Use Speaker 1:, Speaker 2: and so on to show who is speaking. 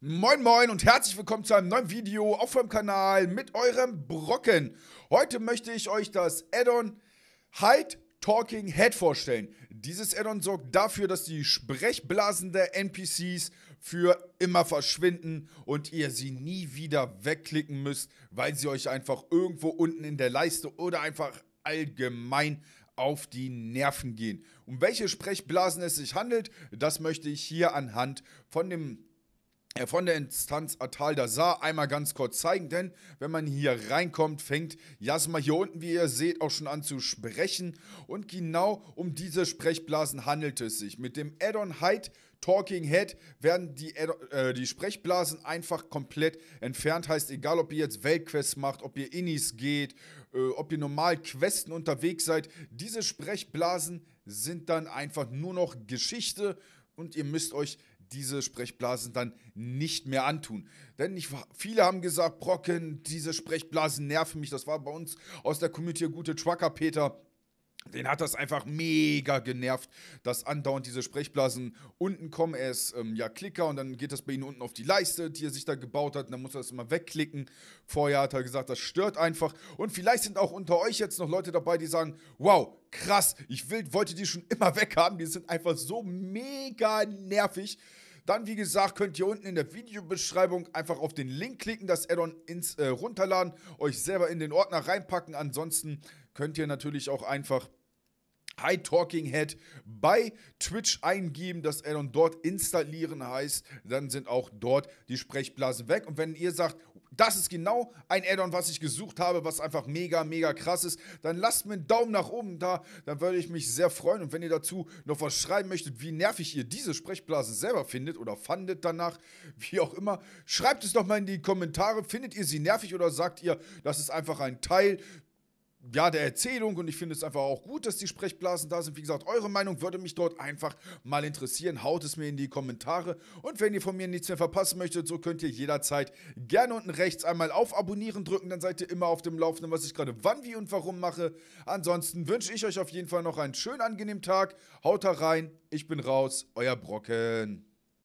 Speaker 1: Moin Moin und herzlich willkommen zu einem neuen Video auf meinem Kanal mit eurem Brocken. Heute möchte ich euch das Addon Hide Talking Head vorstellen. Dieses Addon sorgt dafür, dass die Sprechblasen der NPCs für immer verschwinden und ihr sie nie wieder wegklicken müsst, weil sie euch einfach irgendwo unten in der Leiste oder einfach allgemein auf die Nerven gehen. Um welche Sprechblasen es sich handelt, das möchte ich hier anhand von dem äh, von der Instanz Atal Dazar einmal ganz kurz zeigen, denn wenn man hier reinkommt, fängt Jasma hier unten, wie ihr seht, auch schon an zu sprechen. Und genau um diese Sprechblasen handelt es sich. Mit dem Addon on Height Talking Head werden die, äh, die Sprechblasen einfach komplett entfernt. Heißt, egal ob ihr jetzt Weltquests macht, ob ihr Innis geht, äh, ob ihr normal Questen unterwegs seid, diese Sprechblasen sind dann einfach nur noch Geschichte und ihr müsst euch diese Sprechblasen dann nicht mehr antun. Denn ich, viele haben gesagt, Brocken, diese Sprechblasen nerven mich. Das war bei uns aus der Community gute Trucker Peter, den hat das einfach mega genervt, dass andauernd diese Sprechblasen unten kommen. Er ist ähm, ja Klicker und dann geht das bei ihm unten auf die Leiste, die er sich da gebaut hat. Und dann muss er das immer wegklicken. Vorher hat er gesagt, das stört einfach. Und vielleicht sind auch unter euch jetzt noch Leute dabei, die sagen: Wow, krass, ich will, wollte die schon immer weghaben. Die sind einfach so mega nervig. Dann, wie gesagt, könnt ihr unten in der Videobeschreibung einfach auf den Link klicken, das Addon ins äh, runterladen, euch selber in den Ordner reinpacken. Ansonsten könnt ihr natürlich auch einfach High Talking Head bei Twitch eingeben, das Addon dort installieren heißt, dann sind auch dort die Sprechblasen weg. Und wenn ihr sagt, das ist genau ein Addon, was ich gesucht habe, was einfach mega, mega krass ist. Dann lasst mir einen Daumen nach oben da, dann würde ich mich sehr freuen. Und wenn ihr dazu noch was schreiben möchtet, wie nervig ihr diese Sprechblasen selber findet oder fandet danach, wie auch immer, schreibt es doch mal in die Kommentare. Findet ihr sie nervig oder sagt ihr, das ist einfach ein Teil ja, der Erzählung und ich finde es einfach auch gut, dass die Sprechblasen da sind. Wie gesagt, eure Meinung würde mich dort einfach mal interessieren. Haut es mir in die Kommentare und wenn ihr von mir nichts mehr verpassen möchtet, so könnt ihr jederzeit gerne unten rechts einmal auf Abonnieren drücken, dann seid ihr immer auf dem Laufenden, was ich gerade wann, wie und warum mache. Ansonsten wünsche ich euch auf jeden Fall noch einen schönen, angenehmen Tag. Haut da rein, ich bin raus, euer Brocken.